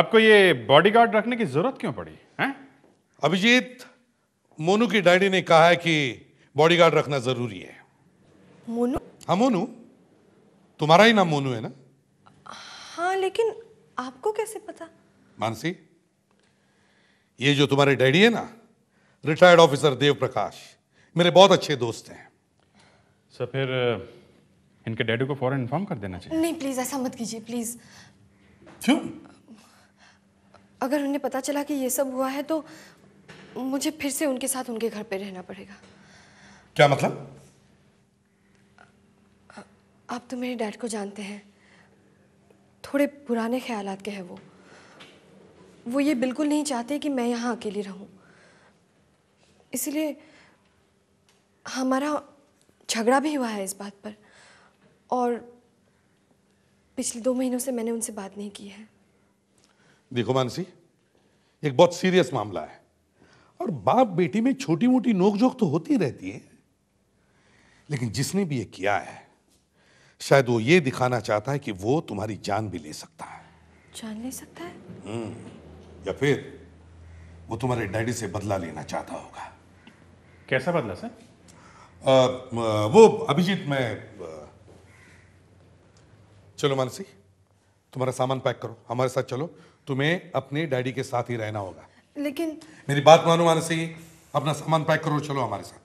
आपको ये बॉडीगार्ड रखने की जरूरत क्यों पड़ी है अभिजीत मोनू की डैडी ने कहा है कि बॉडीगार्ड रखना जरूरी है मोनू हाँ मोनू तुम्हारा ही नाम मोनू है ना हाँ लेकिन आपको कैसे पता मानसी ये जो तुम्हारे डैडी है ना रिटायर्ड ऑफिसर देव प्रकाश मेरे बहुत अच्छे दोस्त हैं सर फिर इनके डैडी को फॉरन इन्फॉर्म कर देना चाहिए नहीं प्लीज ऐसा मत कीजिए प्लीज क्यों अगर उन्हें पता चला कि ये सब हुआ है तो मुझे फिर से उनके साथ उनके घर पे रहना पड़ेगा क्या मतलब आप तो मेरे डैड को जानते हैं थोड़े पुराने ख्याल के हैं वो वो ये बिल्कुल नहीं चाहते कि मैं यहाँ अकेली रहूँ इसलिए हमारा झगड़ा भी हुआ है इस बात पर और पिछले दो महीनों से मैंने उनसे बात नहीं की है देखो मानसी एक बहुत सीरियस मामला है और बाप बेटी में छोटी मोटी नोकझोंक तो होती रहती है लेकिन जिसने भी ये किया है शायद वो ये दिखाना चाहता है कि वो तुम्हारी जान भी ले सकता है जान ले सकता है हम्म, या फिर वो तुम्हारे डैडी से बदला लेना चाहता होगा कैसा बदला सर आ, वो अभिजीत मैं चलो मानसी तुम्हारा सामान पैक करो हमारे साथ चलो तुम्हें अपने डैडी के साथ ही रहना होगा लेकिन मेरी बात मानो मानसी अपना सामान पैक करो चलो हमारे साथ